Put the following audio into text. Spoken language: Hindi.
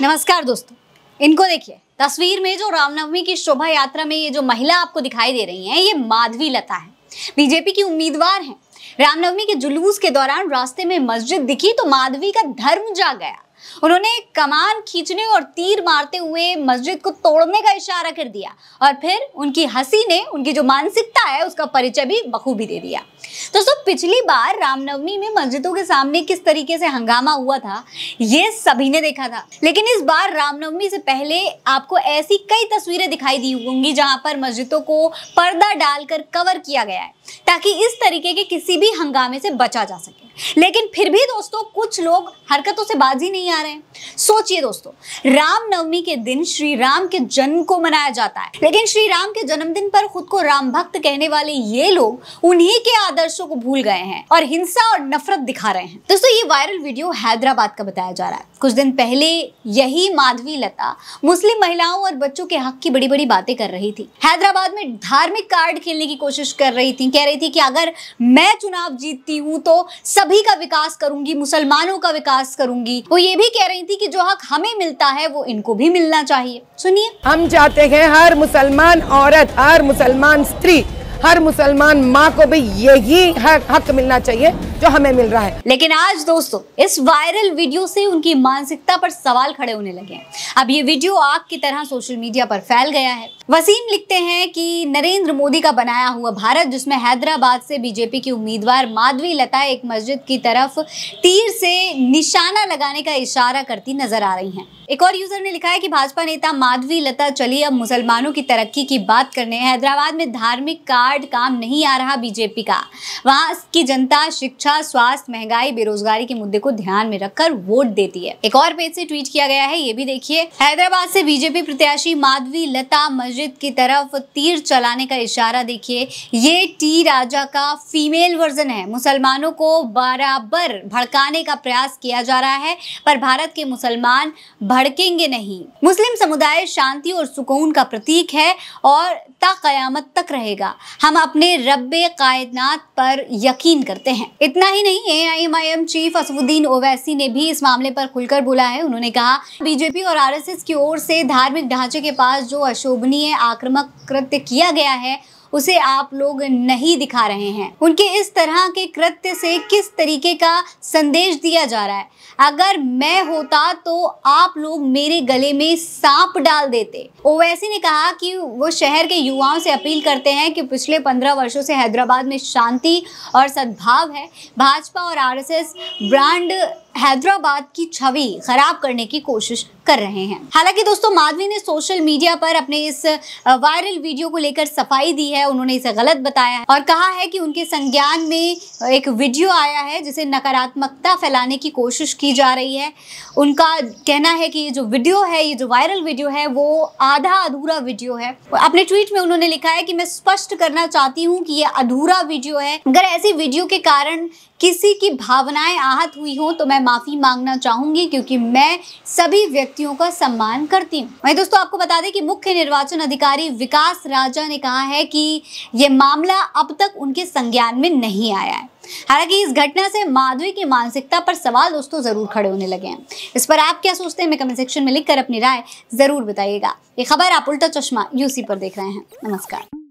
नमस्कार दोस्तों इनको देखिए तस्वीर में जो रामनवमी की शोभा यात्रा में ये जो महिला आपको दिखाई दे रही हैं ये माधवी लता है बीजेपी की उम्मीदवार हैं रामनवमी के जुलूस के दौरान रास्ते में मस्जिद दिखी तो माधवी का धर्म जा गया उन्होंने कमान खींचने और तीर मारते हुए मस्जिद को तोड़ने का इशारा कर दिया और फिर उनकी हंसी ने उनकी जो मानसिकता है उसका परिचय भी बखूबी दे दिया दोस्तों पिछली बार रामनवमी में मस्जिदों के सामने किस तरीके से हंगामा हुआ था ये सभी ने देखा था लेकिन इस बार रामनवमी से पहले आपको ऐसी कई तस्वीरें दिखाई दी होंगी जहां पर मस्जिदों को पर्दा डालकर कवर किया गया है ताकि इस तरीके के किसी भी हंगामे से बचा जा सके लेकिन फिर भी दोस्तों कुछ लोग हरकतों से बाजी नहीं आ रहे हैं सोचिए दोस्तों रामनवमी के दिन श्री राम के जन्म को मनाया जाता है लेकिन श्री राम के जन्मदिन पर खुद को राम भक्त कहने वाले ये लोग उन्हीं के आदर्शों को भूल गए हैं और हिंसा और नफरत दिखा रहे हैं दोस्तों ये वायरल वीडियो हैदराबाद का बताया जा रहा है कुछ दिन पहले यही माधवी लता मुस्लिम महिलाओं और बच्चों के हक की बड़ी बड़ी बातें कर रही थी हैदराबाद में धार्मिक कार्ड खेलने की कोशिश कर रही थी कह रही थी कि अगर मैं चुनाव जीतती हूँ तो सब सभी का विकास करूंगी मुसलमानों का विकास करूंगी वो ये भी कह रही थी कि जो हक हमें मिलता है वो इनको भी मिलना चाहिए सुनिए हम चाहते हैं हर मुसलमान औरत हर मुसलमान स्त्री हर मुसलमान माँ को भी यही हक, हक मिलना चाहिए जो हमें मिल रहा है लेकिन आज दोस्तों इस वायरल वीडियो से उनकी मानसिकता पर सवाल खड़े होने लगे हैं अब ये वीडियो आग की तरह सोशल मीडिया पर फैल गया है वसीम लिखते हैं कि नरेंद्र मोदी का बनाया हुआ भारत जिसमें हैदराबाद से बीजेपी की उम्मीदवार माधवी लता एक मस्जिद की तरफ तीर से निशाना लगाने का इशारा करती नजर आ रही हैं। एक और यूजर ने लिखा है कि भाजपा नेता माधवी लता चली अब मुसलमानों की तरक्की की बात करने हैदराबाद में धार्मिक कार्ड काम नहीं आ रहा बीजेपी का वहां की जनता शिक्षा शिक्षा स्वास्थ्य महंगाई बेरोजगारी के मुद्दे को ध्यान में रखकर वोट देती है एक और पेज से ट्वीट किया गया है ये भी देखिए हैदराबाद से बीजेपी प्रत्याशी माधवी लता मस्जिद की तरफ तीर चलाने का इशारा देखिए ये टी राजा का फीमेल वर्जन है मुसलमानों को बराबर भड़काने का प्रयास किया जा रहा है पर भारत के मुसलमान भड़केंगे नहीं मुस्लिम समुदाय शांति और सुकून का प्रतीक है और ता कयामत तक रहेगा हम अपने रब्बे कायनात पर यकीन करते हैं इतना ही नहीं एआईएमआईएम चीफ असदुद्दीन ओवैसी ने भी इस मामले पर खुलकर बोला है उन्होंने कहा बीजेपी और आरएसएस की ओर से धार्मिक ढांचे के पास जो अशोभनीय आक्रमक कृत्य किया गया है उसे आप लोग नहीं दिखा रहे हैं उनके इस तरह के कृत्य से किस तरीके का संदेश दिया जा रहा है अगर मैं होता तो आप लोग मेरे गले में सांप डाल देते ओवैसी ने कहा कि वो शहर के युवाओं से अपील करते हैं कि पिछले पंद्रह वर्षों से हैदराबाद में शांति और सद्भाव है भाजपा और आरएसएस ब्रांड हैदराबाद की छवि खराब करने की कोशिश कर रहे हैं हालांकि दोस्तों माधवी ने सोशल मीडिया पर अपने इस वायरल वीडियो को लेकर सफाई दी है उन्होंने इसे गलत बताया है और कहा है कि उनके संज्ञान में एक वीडियो आया है जिसे नकारात्मकता फैलाने की कोशिश की जा रही है उनका कहना है कि ये जो वीडियो है ये जो वायरल वीडियो है वो आधा अधूरा वीडियो है अपने ट्वीट में उन्होंने लिखा है कि मैं स्पष्ट करना चाहती हूँ कि ये अधूरा वीडियो है अगर ऐसी वीडियो के कारण किसी की भावनाएं आहत हुई हो तो मैं माफ़ी मांगना चाहूंगी क्योंकि मैं सभी व्यक्तियों का सम्मान करती हूँ वही दोस्तों आपको बता दें कि मुख्य निर्वाचन अधिकारी विकास राजा ने कहा है कि ये मामला अब तक उनके संज्ञान में नहीं आया है हालांकि इस घटना से माधवी की मानसिकता पर सवाल दोस्तों जरूर खड़े होने लगे हैं इस पर आप क्या सोचते हैं मैं कमेंट सेक्शन में लिखकर अपनी राय जरूर बताइएगा ये खबर आप उल्टा चश्मा यूसी पर देख रहे हैं नमस्कार